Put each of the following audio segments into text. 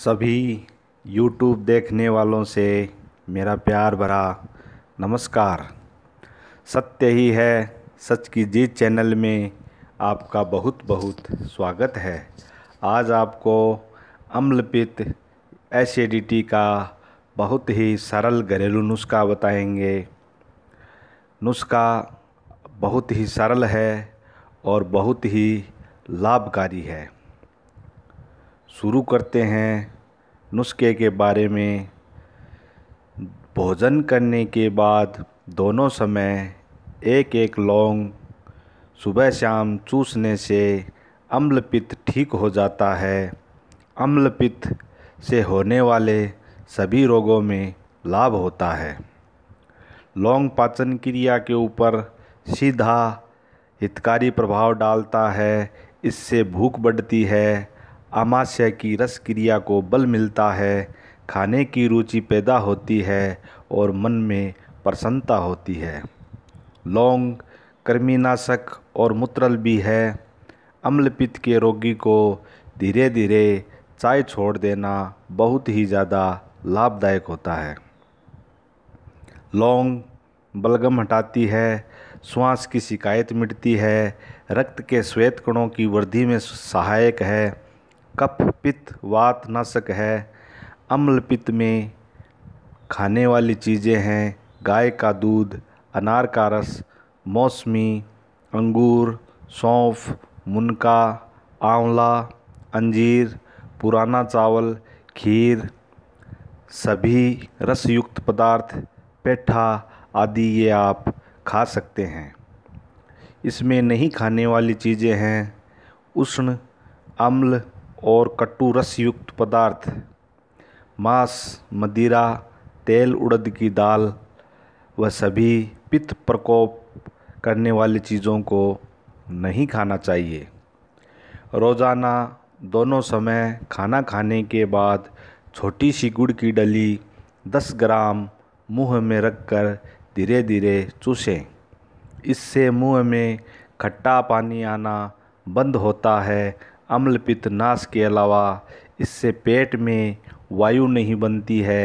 सभी YouTube देखने वालों से मेरा प्यार भरा नमस्कार सत्य ही है सच की जीत चैनल में आपका बहुत बहुत स्वागत है आज आपको अम्लपित एसिडिटी का बहुत ही सरल घरेलू नुस्खा बताएंगे नुस्खा बहुत ही सरल है और बहुत ही लाभकारी है शुरू करते हैं नुस्खे के बारे में भोजन करने के बाद दोनों समय एक एक लौंग सुबह शाम चूसने से अम्लपित्त ठीक हो जाता है अम्लपित्त से होने वाले सभी रोगों में लाभ होता है लौंग पाचन क्रिया के ऊपर सीधा हितकारी प्रभाव डालता है इससे भूख बढ़ती है अमाशय की रस क्रिया को बल मिलता है खाने की रुचि पैदा होती है और मन में प्रसन्नता होती है लौंग कृमिनाशक और मूत्रल भी है अम्लपित्त के रोगी को धीरे धीरे चाय छोड़ देना बहुत ही ज़्यादा लाभदायक होता है लौंग बलगम हटाती है श्वास की शिकायत मिटती है रक्त के श्वेत कणों की वृद्धि में सहायक है पित्त वात नाशक है अम्ल पित्त में खाने वाली चीज़ें हैं गाय का दूध अनार का रस मौसमी अंगूर सौंफ मुनका आंवला अंजीर पुराना चावल खीर सभी रसयुक्त पदार्थ पेठा आदि ये आप खा सकते हैं इसमें नहीं खाने वाली चीज़ें हैं उष्ण अम्ल और कट्टू रस युक्त पदार्थ मांस मदिरा तेल उड़द की दाल वह सभी पित्त प्रकोप करने वाली चीज़ों को नहीं खाना चाहिए रोज़ाना दोनों समय खाना खाने के बाद छोटी सी गुड़ की डली 10 ग्राम मुंह में रखकर धीरे धीरे चूसें इससे मुंह में खट्टा पानी आना बंद होता है अम्ल पित्त नाश के अलावा इससे पेट में वायु नहीं बनती है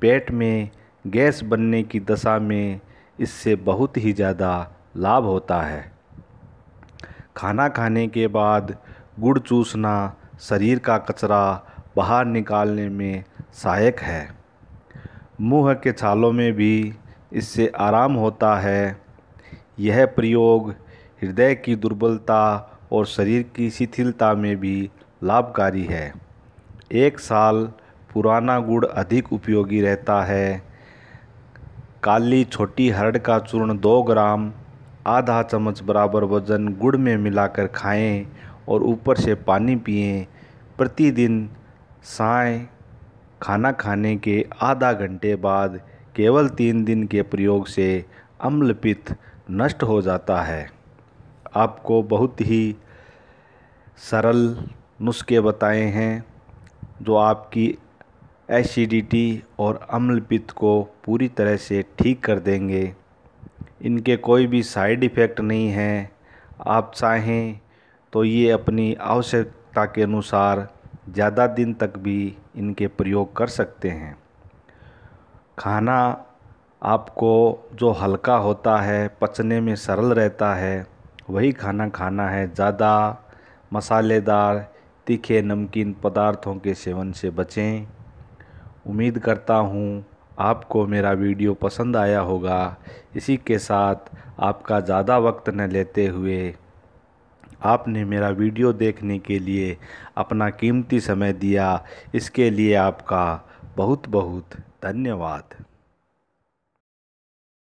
पेट में गैस बनने की दशा में इससे बहुत ही ज़्यादा लाभ होता है खाना खाने के बाद गुड़ चूसना शरीर का कचरा बाहर निकालने में सहायक है मुंह के छालों में भी इससे आराम होता है यह प्रयोग हृदय की दुर्बलता और शरीर की शिथिलता में भी लाभकारी है एक साल पुराना गुड़ अधिक उपयोगी रहता है काली छोटी हरड़ का चूर्ण दो ग्राम आधा चम्मच बराबर वजन गुड़ में मिलाकर खाएं और ऊपर से पानी पिए प्रतिदिन साय खाना खाने के आधा घंटे बाद केवल तीन दिन के प्रयोग से अम्लपित्त नष्ट हो जाता है आपको बहुत ही सरल नुस्खे बताए हैं जो आपकी एसिडिटी और अम्लपित्त को पूरी तरह से ठीक कर देंगे इनके कोई भी साइड इफ़ेक्ट नहीं हैं आप चाहें तो ये अपनी आवश्यकता के अनुसार ज़्यादा दिन तक भी इनके प्रयोग कर सकते हैं खाना आपको जो हल्का होता है पचने में सरल रहता है वही खाना खाना है ज़्यादा मसालेदार तीखे नमकीन पदार्थों के सेवन से बचें उम्मीद करता हूँ आपको मेरा वीडियो पसंद आया होगा इसी के साथ आपका ज़्यादा वक्त न लेते हुए आपने मेरा वीडियो देखने के लिए अपना कीमती समय दिया इसके लिए आपका बहुत बहुत धन्यवाद